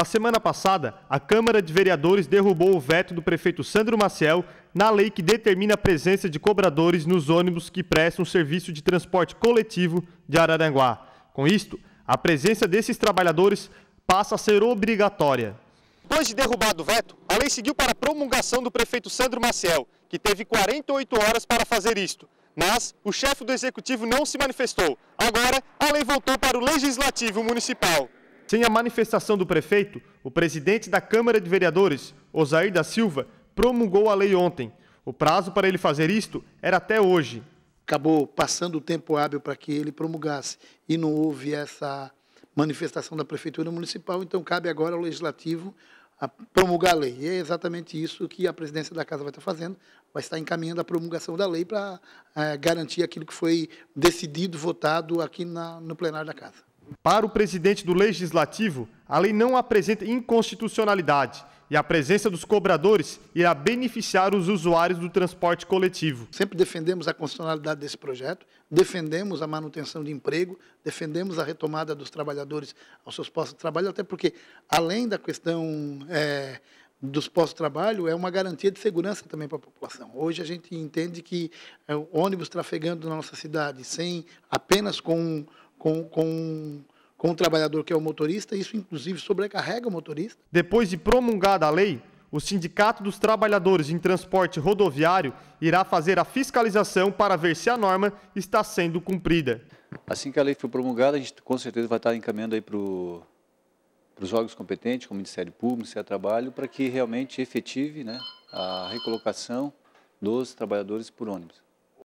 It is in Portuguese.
Na semana passada, a Câmara de Vereadores derrubou o veto do prefeito Sandro Maciel na lei que determina a presença de cobradores nos ônibus que prestam serviço de transporte coletivo de Araranguá. Com isto, a presença desses trabalhadores passa a ser obrigatória. Depois de derrubado o veto, a lei seguiu para a promulgação do prefeito Sandro Maciel, que teve 48 horas para fazer isto. Mas o chefe do executivo não se manifestou. Agora, a lei voltou para o legislativo municipal. Sem a manifestação do prefeito, o presidente da Câmara de Vereadores, Osair da Silva, promulgou a lei ontem. O prazo para ele fazer isto era até hoje. Acabou passando o tempo hábil para que ele promulgasse e não houve essa manifestação da Prefeitura Municipal, então cabe agora ao Legislativo a promulgar a lei. E é exatamente isso que a presidência da Casa vai estar fazendo, vai estar encaminhando a promulgação da lei para é, garantir aquilo que foi decidido, votado aqui na, no plenário da Casa. Para o presidente do Legislativo, a lei não apresenta inconstitucionalidade e a presença dos cobradores irá beneficiar os usuários do transporte coletivo. Sempre defendemos a constitucionalidade desse projeto, defendemos a manutenção de emprego, defendemos a retomada dos trabalhadores aos seus postos de trabalho, até porque, além da questão é, dos postos de trabalho, é uma garantia de segurança também para a população. Hoje a gente entende que é, ônibus trafegando na nossa cidade, sem apenas com com, com, com o trabalhador que é o motorista, isso inclusive sobrecarrega o motorista. Depois de promulgada a lei, o Sindicato dos Trabalhadores em Transporte Rodoviário irá fazer a fiscalização para ver se a norma está sendo cumprida. Assim que a lei for promulgada, a gente com certeza vai estar encaminhando aí para os órgãos competentes, como o Ministério Público, o Ministério do Trabalho, para que realmente efetive né, a recolocação dos trabalhadores por ônibus.